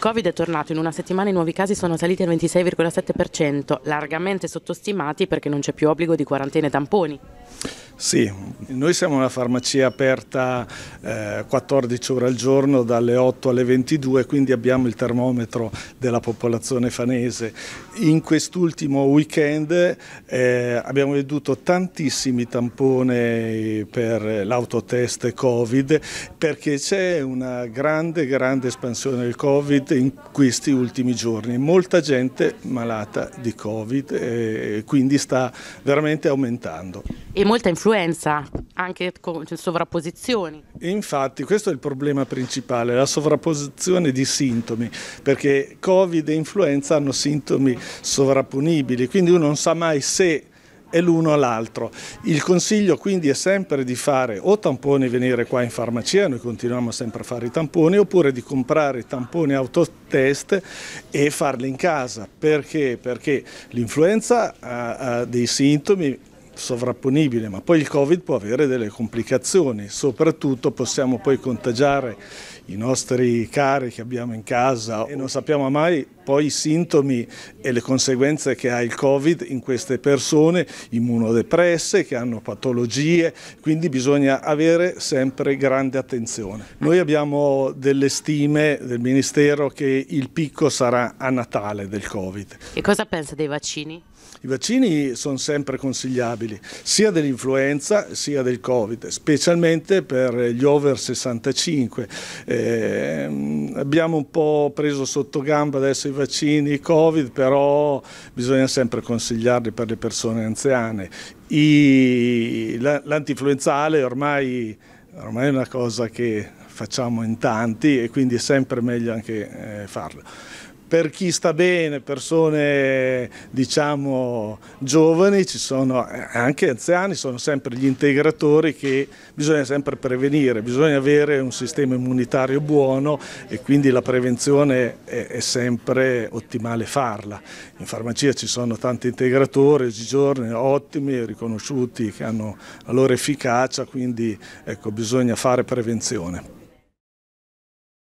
Il Covid è tornato, in una settimana i nuovi casi sono saliti al 26,7%, largamente sottostimati perché non c'è più obbligo di quarantena e tamponi. Sì, noi siamo una farmacia aperta eh, 14 ore al giorno dalle 8 alle 22, quindi abbiamo il termometro della popolazione fanese. In quest'ultimo weekend eh, abbiamo veduto tantissimi tamponi per l'autotest Covid perché c'è una grande, grande espansione del Covid in questi ultimi giorni. Molta gente malata di Covid, eh, quindi sta veramente aumentando e molta influenza, anche con cioè, sovrapposizioni. Infatti questo è il problema principale, la sovrapposizione di sintomi, perché Covid e influenza hanno sintomi sovrapponibili, quindi uno non sa mai se è l'uno all'altro. Il consiglio quindi è sempre di fare o tamponi venire qua in farmacia, noi continuiamo sempre a fare i tamponi, oppure di comprare i tamponi autotest e farli in casa. Perché? Perché l'influenza ha, ha dei sintomi sovrapponibile, ma poi il Covid può avere delle complicazioni, soprattutto possiamo poi contagiare i nostri cari che abbiamo in casa e non sappiamo mai poi i sintomi e le conseguenze che ha il Covid in queste persone immunodepresse che hanno patologie, quindi bisogna avere sempre grande attenzione. Noi abbiamo delle stime del Ministero che il picco sarà a Natale del Covid. E cosa pensa dei vaccini? I vaccini sono sempre consigliabili, sia dell'influenza sia del Covid, specialmente per gli over 65. Eh, abbiamo un po' preso sotto gamba adesso i vaccini i Covid, però bisogna sempre consigliarli per le persone anziane. L'antinfluenzale ormai, ormai è una cosa che facciamo in tanti e quindi è sempre meglio anche eh, farlo per chi sta bene, persone diciamo giovani, ci sono eh, anche anziani, sono sempre gli integratori che bisogna sempre prevenire, bisogna avere un sistema immunitario buono e quindi la prevenzione è, è sempre ottimale farla. In farmacia ci sono tanti integratori oggigiorno ottimi, riconosciuti, che hanno la loro efficacia, quindi ecco, bisogna fare prevenzione.